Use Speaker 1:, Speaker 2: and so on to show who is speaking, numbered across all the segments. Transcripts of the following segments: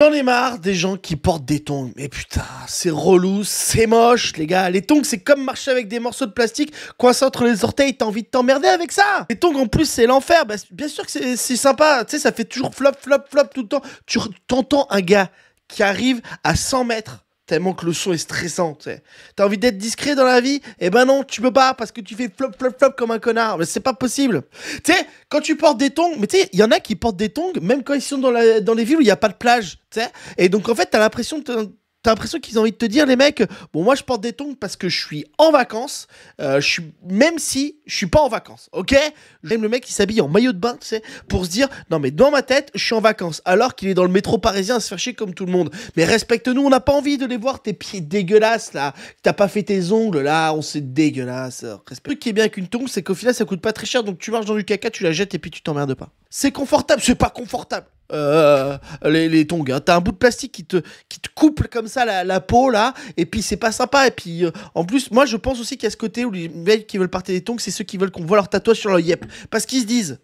Speaker 1: J'en ai marre des gens qui portent des tongs. Mais putain, c'est relou, c'est moche, les gars. Les tongs, c'est comme marcher avec des morceaux de plastique coincés entre les orteils. T'as envie de t'emmerder avec ça. Les tongs, en plus, c'est l'enfer. Bah, bien sûr que c'est sympa. Tu sais, ça fait toujours flop, flop, flop tout le temps. Tu t'entends un gars qui arrive à 100 mètres tellement que le son est stressant. sais. T'as envie d'être discret dans la vie Eh ben non, tu peux pas parce que tu fais flop, flop, flop comme un connard. Mais c'est pas possible. Tu sais, quand tu portes des tongs, mais tu sais, il y en a qui portent des tongs même quand ils sont dans, les villes où il n'y a pas de plage. sais. Et donc en fait, t'as l'impression de T'as l'impression qu'ils ont envie de te dire, les mecs, bon, moi je porte des tongs parce que je suis en vacances, euh, je suis, même si je suis pas en vacances, ok J'aime le mec qui s'habille en maillot de bain, tu sais, pour se dire, non mais dans ma tête, je suis en vacances, alors qu'il est dans le métro parisien à se faire chier comme tout le monde. Mais respecte-nous, on n'a pas envie de les voir tes pieds dégueulasses là, t'as pas fait tes ongles là, on s'est dégueulasse. Euh, respecte. Le truc qui est bien avec une tongs, c'est qu'au final ça coûte pas très cher, donc tu marches dans du caca, tu la jettes et puis tu t'emmerdes pas. C'est confortable, c'est pas confortable euh, les, les, tongs. Hein. T'as un bout de plastique qui te, qui te couple comme ça la, peau, là, et puis c'est pas sympa. Et puis euh, en plus, moi je pense aussi qu'il a ce côté où les mecs qui veulent partir des tongs, c'est ceux qui veulent qu'on voit leur tatouage sur leur yep. Parce qu'ils se disent,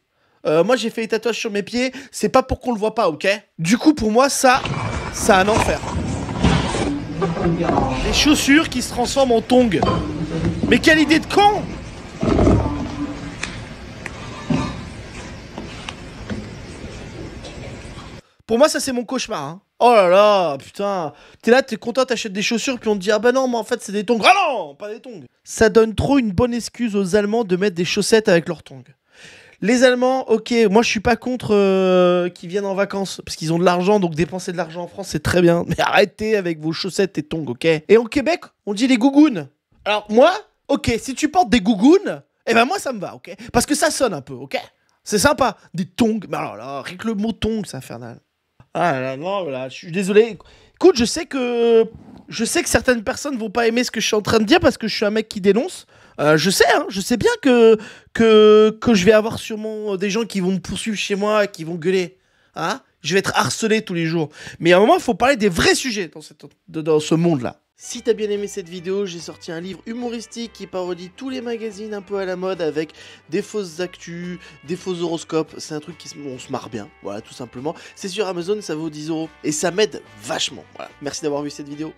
Speaker 1: euh, moi j'ai fait les tatouages sur mes pieds, c'est pas pour qu'on le voit pas, ok Du coup, pour moi, ça, c'est un enfer. Les chaussures qui se transforment en tongs. Mais quelle idée de con Pour moi, ça, c'est mon cauchemar. Hein. Oh là là, putain. T'es là, t'es content, t'achètes des chaussures, puis on te dit Ah bah non, mais en fait, c'est des tongs. Ah non, pas des tongs. Ça donne trop une bonne excuse aux Allemands de mettre des chaussettes avec leurs tongs. Les Allemands, ok, moi je suis pas contre euh, qu'ils viennent en vacances parce qu'ils ont de l'argent, donc dépenser de l'argent en France c'est très bien. Mais arrêtez avec vos chaussettes et tongs, ok Et en Québec, on dit les gougounes. Alors moi, ok, si tu portes des gougounes, eh ben moi ça me va, ok Parce que ça sonne un peu, ok C'est sympa. Des tongs, mais alors là, rien le mot tongs, c'est infernal. Ah non, là, je suis désolé. Écoute, je sais que je sais que certaines personnes vont pas aimer ce que je suis en train de dire parce que je suis un mec qui dénonce. Euh, je sais, hein, je sais bien que, que, que je vais avoir sûrement des gens qui vont me poursuivre chez moi, qui vont gueuler. Hein je vais être harcelé tous les jours. Mais à un moment, il faut parler des vrais sujets dans, dans ce monde-là. Si t'as bien aimé cette vidéo, j'ai sorti un livre humoristique qui parodie tous les magazines un peu à la mode avec des fausses actus, des faux horoscopes. C'est un truc qui on se marre bien, voilà, tout simplement. C'est sur Amazon, ça vaut 10 et ça m'aide vachement. Voilà. Merci d'avoir vu cette vidéo.